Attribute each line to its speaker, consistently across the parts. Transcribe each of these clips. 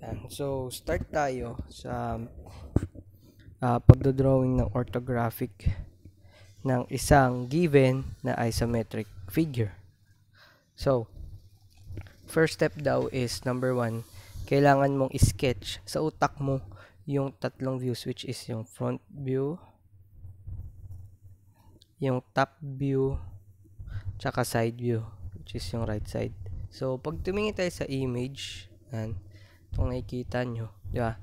Speaker 1: Yan. So, start tayo sa uh, pagdodrawing ng orthographic ng isang given na isometric figure. So, first step daw is number one, kailangan mong sketch sa utak mo yung tatlong views which is yung front view, yung top view, tsaka side view which is yung right side. So, pag tumingin tayo sa image, yan, Itong nakikita nyo, di ba?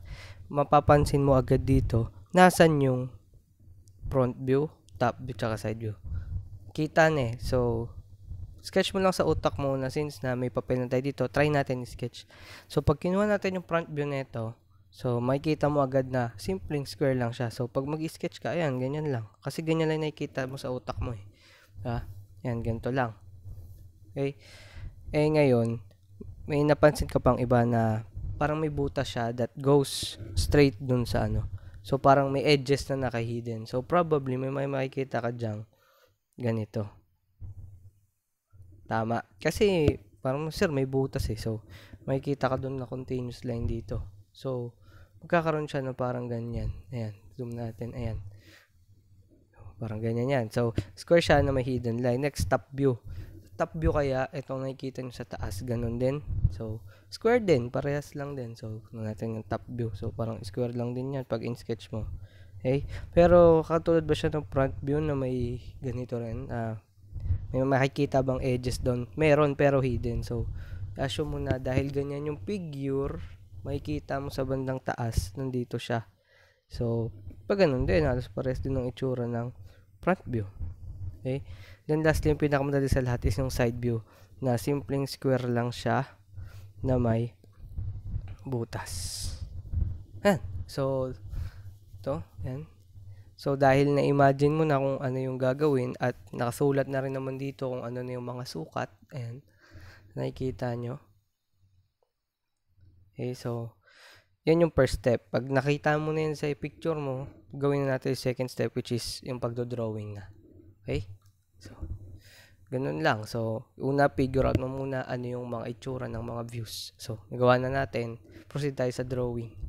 Speaker 1: Mapapansin mo agad dito, nasan yung front view, top view, tsaka side view. Kita na eh. So, sketch mo lang sa utak mo na since na may papel na tayo dito, try natin i-sketch. So, pag kinuha natin yung front view nito, So, makikita mo agad na simpleng square lang siya. So, pag mag-sketch ka, ayan, ganyan lang. Kasi ganyan lang nakikita mo sa utak mo eh. Ha? Ayan, ganito lang. Okay? Eh, ngayon, may napansin ka pang iba na parang may butas siya that goes straight dun sa ano. So, parang may edges na nakahidden. So, probably may, may makikita ka dyang ganito. Tama. Kasi, parang, sir, may butas eh. So, makikita ka dun na continuous line dito. So, magkakaroon siya na parang ganyan. Ayan. Zoom natin. Ayan. Parang ganyan yan. So, square siya na may hidden line. Next, top view top view kaya itong nakikita nyo sa taas ganun din so square din parehas lang din so natin yung top view so parang square lang din yan pag in sketch mo okay pero katulad ba siya ng front view na may ganito rin ah, may makikita bang edges doon meron pero hidden so assume mo na dahil ganyan yung figure makikita mo sa bandang taas nandito siya so pag ganun din halos parehas din ng itsura ng front view Okay? Then lastly, yung pinakamadali sa lahat is yung side view na simpleng square lang siya na may butas. Yan. So, to yan. So, dahil na-imagine mo na kung ano yung gagawin at nakasulat na rin naman dito kung ano na yung mga sukat. Ayan. Nakikita nyo. Okay, so, yan yung first step. Pag nakita mo na yan sa picture mo, gawin na natin yung second step which is yung pagdodrawing na. Okay? So, ganun lang. So, una, figure out mo muna ano yung mga itsura ng mga views. So, nagawa na natin. Proceed tayo sa drawing.